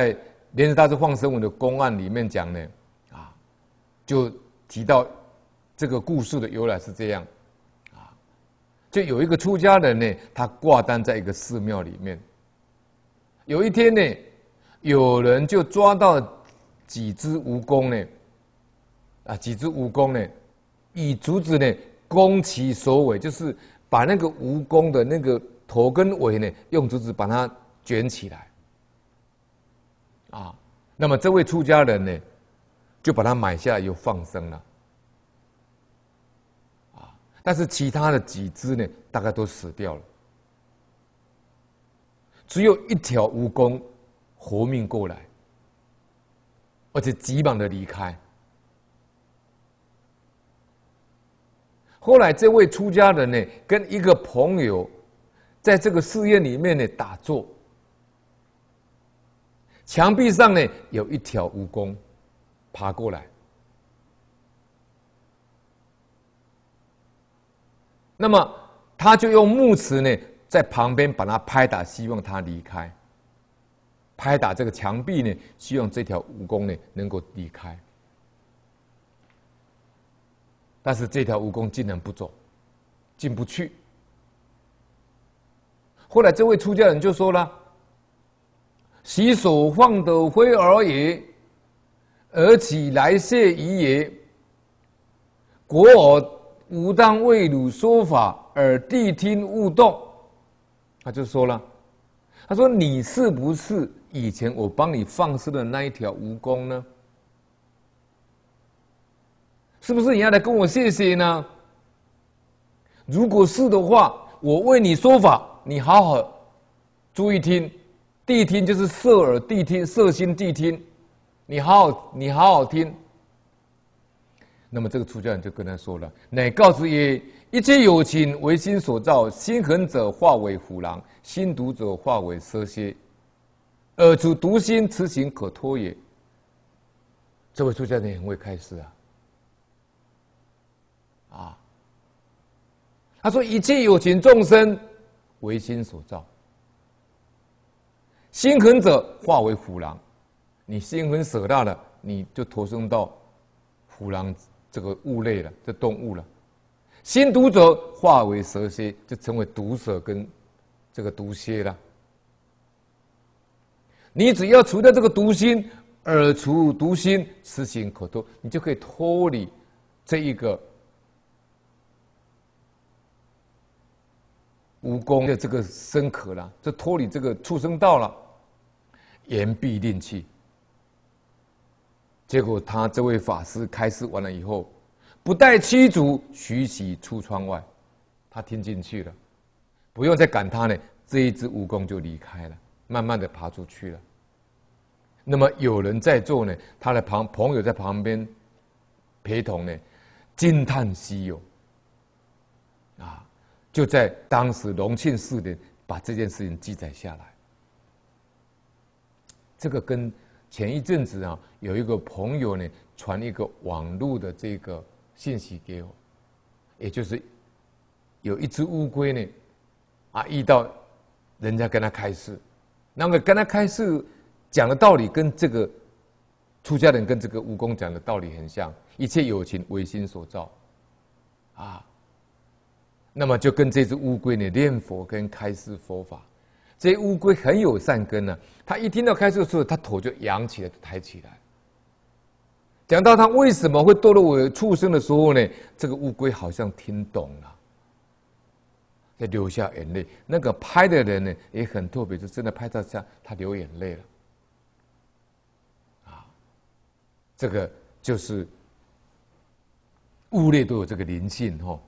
在莲池大师《放生文》的公案里面讲呢，啊，就提到这个故事的由来是这样，啊，就有一个出家人呢，他挂单在一个寺庙里面。有一天呢，有人就抓到几只蜈蚣呢，啊，几只蜈蚣呢，以竹子呢攻其首尾，就是把那个蜈蚣的那个头跟尾呢，用竹子把它卷起来。啊，那么这位出家人呢，就把它买下，来又放生了。啊，但是其他的几只呢，大概都死掉了，只有一条蜈蚣活命过来，而且急忙的离开。后来，这位出家人呢，跟一个朋友在这个寺院里面呢打坐。墙壁上呢有一条蜈蚣，爬过来，那么他就用木尺呢在旁边把它拍打，希望它离开，拍打这个墙壁呢，希望这条蜈蚣呢能够离开。但是这条蜈蚣竟然不走，进不去。后来这位出家人就说了。洗手放的灰而已，而起来谢矣也。国尔无当为汝说法，而谛听勿动。他就说了，他说：“你是不是以前我帮你放生的那一条蜈蚣呢？是不是你要来跟我谢谢呢？如果是的话，我为你说法，你好好注意听。”谛听就是色耳谛听，色心谛听，你好好你好好听。那么这个出家人就跟他说了：“乃告之曰：一切有情为心所造，心狠者化为虎狼，心毒者化为蛇蝎，而处毒心慈行可脱也。”这位出家人很会开示啊！啊，他说一切有情众生为心所造。心狠者化为虎狼，你心狠手辣了，你就投生到虎狼这个物类了，这动物了。心毒者化为蛇蝎，就成为毒蛇跟这个毒蝎了。你只要除掉这个毒心，耳除毒心，慈心可脱，你就可以脱离这一个蜈蚣的这个身壳了，就脱离这个畜生道了。言必令气，结果他这位法师开示完了以后，不带妻族徐徐出窗外，他听进去了，不用再赶他呢。这一只蜈蚣就离开了，慢慢的爬出去了。那么有人在做呢，他的旁朋友在旁边陪同呢，惊叹稀有啊！就在当时隆庆四年，把这件事情记载下来。这个跟前一阵子啊，有一个朋友呢，传一个网络的这个信息给我，也就是有一只乌龟呢，啊，遇到人家跟他开示，那么跟他开示讲的道理跟这个出家人跟这个蜈蚣讲的道理很像，一切有情唯心所造，啊，那么就跟这只乌龟呢，念佛跟开示佛法。这乌龟很有善根呢，他一听到开始的时候，他头就扬起来，抬起来。讲到他为什么会堕落为畜生的时候呢，这个乌龟好像听懂了，在流下眼泪。那个拍的人呢，也很特别，就真的拍到这样，他流眼泪了。啊，这个就是物类都有这个灵性吼。